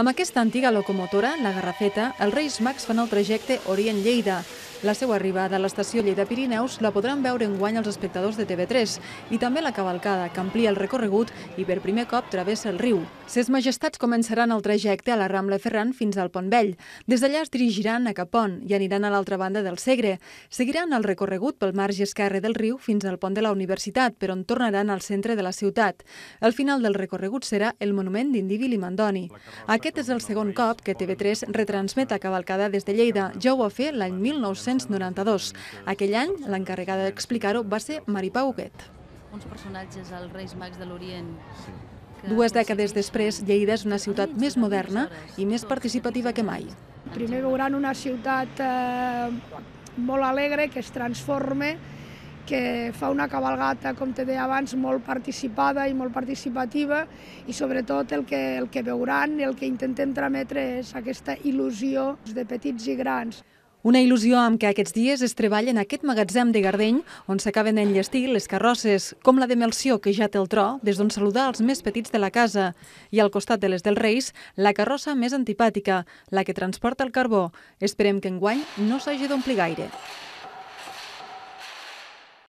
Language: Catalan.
Amb aquesta antiga locomotora, la Garrafeta, els Reis Mags fan el trajecte Orient-Lleida, la seva arribada a l'estació Lleida Pirineus la podran veure en guany els espectadors de TV3 i també la cavalcada, que amplia el recorregut i per primer cop travessa el riu. Ses majestats començaran el trajecte a la Rambla Ferran fins al Pont Vell. Des d'allà es dirigiran a Capon i aniran a l'altra banda del Segre. Seguiran el recorregut pel marge esquerre del riu fins al Pont de la Universitat, per on tornaran al centre de la ciutat. El final del recorregut serà el monument d'Indíbil i Mandoni. Aquest és el segon cop que TV3 retransmet a cavalcada des de Lleida. Ja ho va fer l'any 1900 1992. Aquell any, l'encarregada d'explicar-ho va ser Maripau Huguet. Uns personatges als Reis Mags de l'Orient Dues dècades després, Lleida és una ciutat més moderna i més participativa que mai. Primer veuran una ciutat eh, molt alegre, que es transforma, que fa una cabalgata, com te deia abans, molt participada i molt participativa i sobretot el que, el que veuran i el que intentem trametre és aquesta il·lusió de petits i grans. Una il·lusió amb què aquests dies es treballa en aquest magatzem de Gardeny, on s'acaben enllestir les carrosses, com la de Melció, que ja té el tro, des d'on saludar els més petits de la casa. I al costat de les dels Reis, la carrossa més antipàtica, la que transporta el carbó. Esperem que enguany no s'hagi d'omplir gaire.